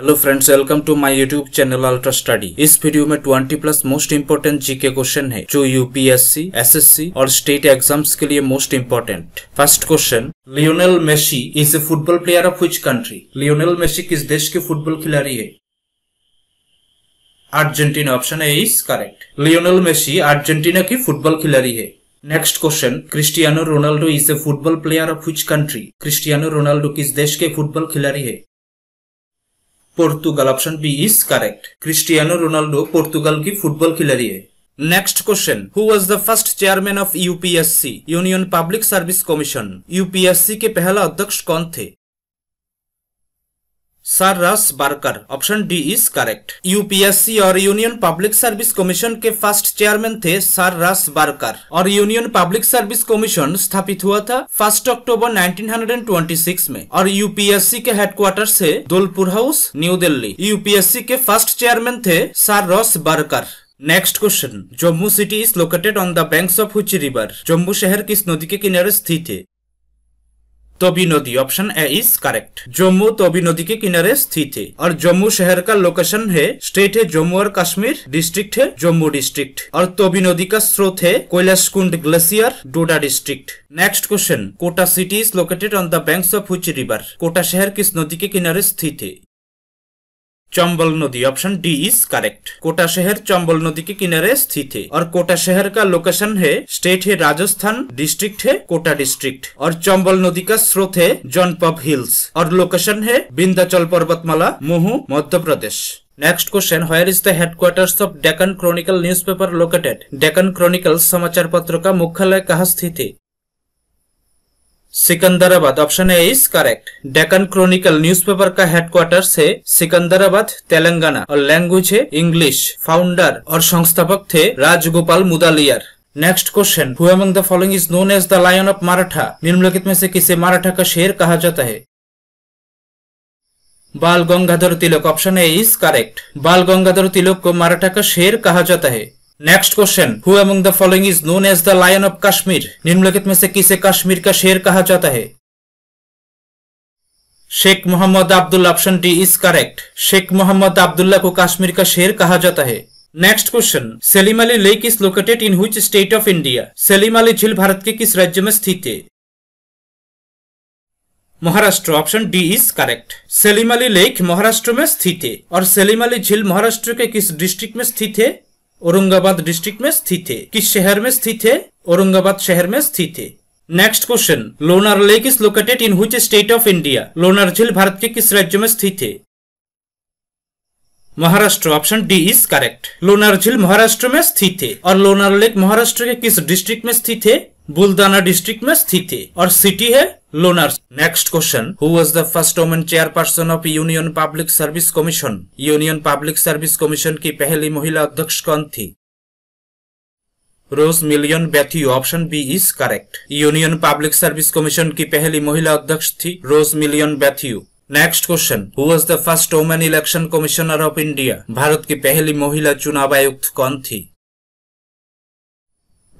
Hello friends welcome to my YouTube channel ultra study इस video में 20 plus most important GK question है जो UPSC SSC और state exams के लिए most important first question Lionel Messi is a football player of which country Lionel Messi किस देश के फुटबॉल खिलाड़ी है Argentina option A is correct Lionel Messi Argentina की फुटबॉल खिलाड़ी है next question Cristiano Ronaldo is a football player of which country Cristiano Ronaldo किस देश के फुटबॉल खिलाड़ी है Portugal option B is correct Cristiano Ronaldo Portugal की football खिलाड़ी है next question who was the first chairman of UPSC Union Public Service Commission UPSC के पहला अध्यक्ष कौन थे sir Ross Barker option D is correct UPSC और Union Public Service Commission के फर्स्ट चेयरमैन थे सर रस बारकर और Union Public Service Commission स्थापित हुआ था फर्स्ट अक्टूबर 1926 में और यूपीएससी के हेडक्वार्टर से Dholpur house New Delhi UPSC के फर्स्ट चेयरमैन थे sir Ross Barker next question Jammu city is located on the bank of which river Jammu शहर किस नदी के किनारे स्थित है तोबी नदी option A is correct Jammu Tawi नदी के किनारे स्थित है और जम्मू शहर का लोकेशन है स्टेट है जम्मू और कश्मीर डिस्ट्रिक्ट है जम्मू डिस्ट्रिक्ट और तोबी नदी का स्रोत है Kailash Kund glacier Doda district next question Kota city is located on the bank of which river Kota शहर किस नदी के किनारे स्थित है चंबल नदी option D is correct Kota शहर चंबल नदी के किनारे स्थित है और कोटा शहर का लोकेशन है स्टेट है राजस्थान डिस्ट्रिक्ट है कोटा डिस्ट्रिक्ट और चंबल नदी का स्रोत है जॉनपब हिल्स और लोकेशन है बिंदाचल पर्वतमाला मुहू Madhya Pradesh next question where is the headquarters of Deccan Chronicle newspaper located Deccan Chronicle समाचार पत्र का मुख्यालय कहाँ स्थित है Secunderabad option A is correct Deccan Chronicle newspaper का हेडक्वार्टर्स है सिकंदराबाद तेलंगाना और लैंग्वेज है इंग्लिश फाउंडर और संस्थापक थे Rajagopal Mudaliar next question who among the following is known as the lion of Maratha निम्नलिखित में से किसे मराठा का शेर कहा जाता है Bal Gangadhar Tilak option A is correct Bal Gangadhar तिलक को मराठा का शेर कहा जाता है next question who among the following is known as the lion of Kashmir निम्नलिखित में से किसे कश्मीर का शेर कहा जाता है Sheikh Mohammad Abdul option D is correct Sheikh Mohammad Abdullah को कश्मीर का शेर कहा जाता है next question Salim Ali lake is located in which state of India Salim Ali झील भारत के किस राज्य में स्थित है Maharashtra option D is correct Salim Ali lake Maharashtra में स्थित है और सेलिम अली झील महाराष्ट्र के किस डिस्ट्रिक्ट में स्थित है औरंगाबाद डिस्ट्रिक्ट में स्थित है किस शहर में स्थित है औरंगाबाद शहर में स्थित है next question Lonar lake is located in which state of India Lonar झील भारत के किस राज्य में स्थित है Maharashtra option D is correct Lonar झील महाराष्ट्र में स्थित है और लोनार लेक महाराष्ट्र के किस डिस्ट्रिक्ट में स्थित है बुलदाना डिस्ट्रिक्ट में स्थित है और सिटी है Lunars. Next question. Who was the first woman chairperson of Union Public Service Commission? Union Public Service Commission की पहली महिला अध्यक्ष कौन थी Rose Millian Bathew option B is correct Union Public Service Commission की पहली महिला अध्यक्ष थी Rose Millian Bathew next question who was the first women election commissioner of India Bharat की पहली महिला चुनाव आयुक्त कौन थी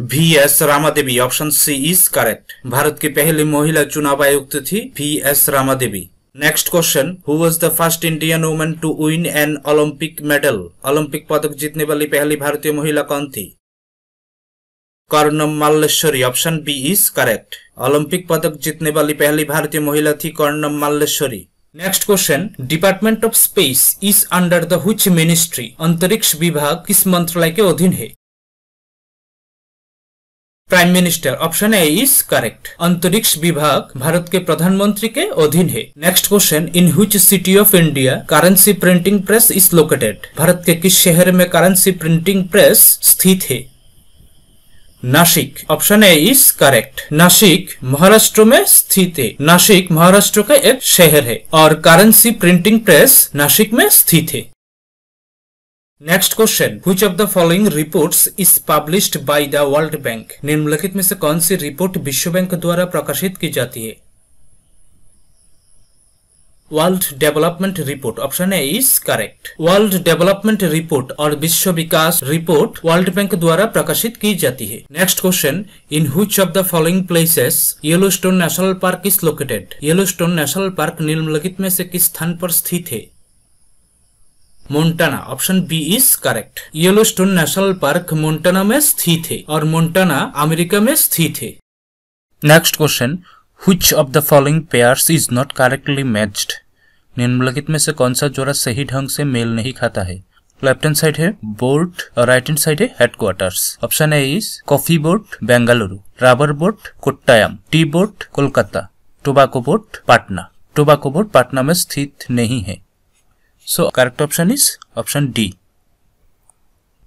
V S Rama Devi option C is correct Bharat की पहली महिला चुनाव आयुक्त थी V S Rama Devi next question who was the first Indian women to win an Olympic medal Olympic पदक जीतने वाली पहली भारतीय महिला कौन थी Karnam Malleswari option B is correct Olympic पदक जीतने वाली पहली भारतीय महिला थी Karnam Malleswari next question department of space is under the which ministry अंतरिक्ष विभाग किस मंत्रालय के अधीन है prime minister option A is correct अंतरिक्ष विभाग भारत के प्रधानमंत्री के अधीन है next question in which city of India currency printing press is located Bharat के किस शहर में करेंसी प्रिंटिंग प्रेस स्थित है Nashik option A is correct Nashik Maharashtra में स्थित है नासिक महाराष्ट्र का एक शहर है और करेंसी प्रिंटिंग प्रेस नासिक में स्थित है next question which of the following reports is published by the World Bank निम्नलिखित में से कौन सी रिपोर्ट विश्व बैंक द्वारा प्रकाशित की जाती है world development report option A is correct world development report और विश्व विकास रिपोर्ट वर्ल्ड बैंक द्वारा प्रकाशित की जाती है next question in which of the following places Yellowstone National Park is located Yellowstone National Park निम्नलिखित में से किस स्थान पर स्थित है Montana option B is correct Yellowstone National Park Montana में स्थित है और मोन्टाना अमेरिका में स्थित है next question which of the following pairs is not correctly matched निम्नलिखित में से कौन सा जोड़ा सही ढंग से मेल नहीं खाता है लेफ्ट हैंड साइड है बोर्ड और राइट हैंड साइड है headquarters option A is coffee board Bengaluru rubber board Kottayam tea board Kolkata tobacco board Patna tobacco board Patna में स्थित नहीं है So correct option is option D.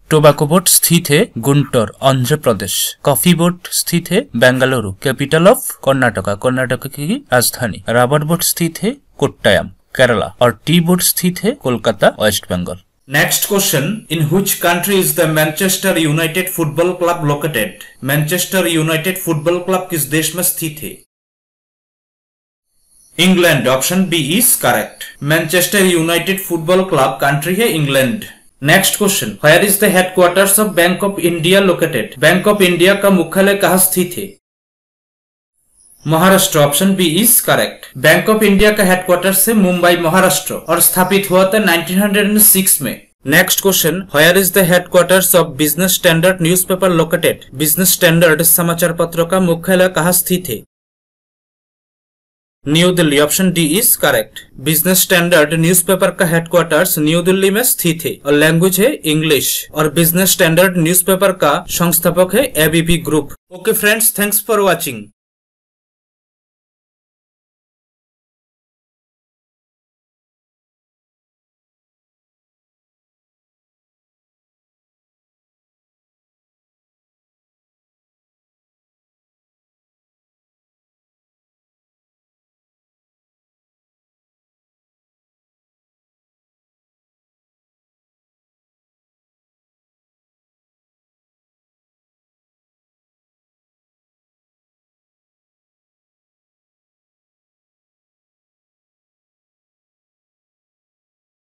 Tobacco board स्थित है गुंटोर आंध्र प्रदेश कॉफी बोर्ड स्थित है बेंगलुरु कैपिटल ऑफ कर्नाटका कर्नाटक की राजधानी रबर बोर्ड स्थित है कोट्टायम केरला और टी बोर्ड स्थित है Kolkata West Bengal Next question In which country is the Manchester United Football Club located? Manchester United Football Club किस देश में स्थित है England option B is correct Manchester United football club country है England next question where is the headquarters of Bank of India located Bank of India का मुख्यालय कहाँ स्थित है Maharashtra option B is correct Bank of India का headquarter से मुंबई महाराष्ट्र और स्थापित हुआ था 1906 में next question where is the headquarters of Business Standard newspaper located Business Standard समाचार पत्र का मुख्यालय कहाँ स्थित है New Delhi option D is correct Business Standard newspaper का हेडक्वार्टर्स न्यू दिल्ली में स्थित है और लैंग्वेज है इंग्लिश और बिजनेस स्टैंडर्ड न्यूज़पेपर का संस्थापक है ABP group okay friends thanks for watching